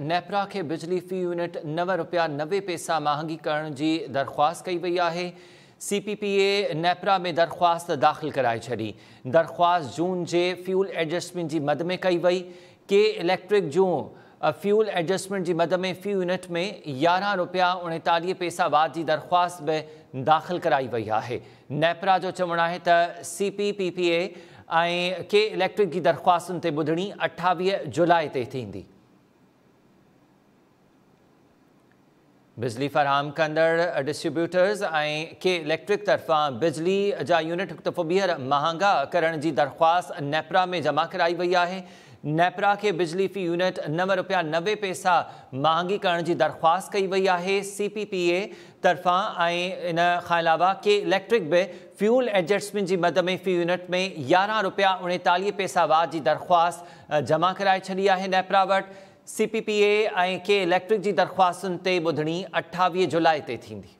नेपरा खे बिजली fee unit नव रुपया नवे पैसा महांगी करण जी दरख़्वास्त कई वई आहे ए नेपरा में दरख़्वास्त दाख़िल कराए छॾी दरख़्वास्त जून जे फ्यूल एडजस्टमेंट जी मद में कई वई के इलेक्ट्रिक जूं फ्यूल एडजस्टमेंट जी मद में फ़ी यूनिट में यारहं रुपया उणेतालीह पैसा वाद जी दरख़्वास्त बि दाख़िल कराई वई आहे नेपरा जो चवणु आहे त सीपीपीपी ऐं के इलेक्ट्रिक जी दरख़्वास्तुनि ते ॿुधणी अठावीह जुलाई ते थींदी बिजली फरहम कदड़ डिस्ट्रीब्यूटर्स के इलेक्ट्रिक तरफा बिजली जा यूनिट त ॿीहर महांगा करण जी दरख़्वास्त नेपरा में जमा कराई वई है नेपरा के बिजली फी यूनिट नव रुपया नवे पैसा महंगी करण जी दरख़्वास्त कई वही है सी पी पी ए तरफ़ां इन अलावा के इलेक्ट्रिक भी फ्यूल एडजस्टमेंट की मद में फी यूनिट में यारह रुपया उणेतालीह पैसा वार जी दरख़्वास्त जमा कराए छॾी है नेपरा वट सी पी सीपीपी ऐं के इलेक्ट्रिक जी दरख़्वास्तुनि ते ॿुधणी अठावीह जुलाई ते थींदी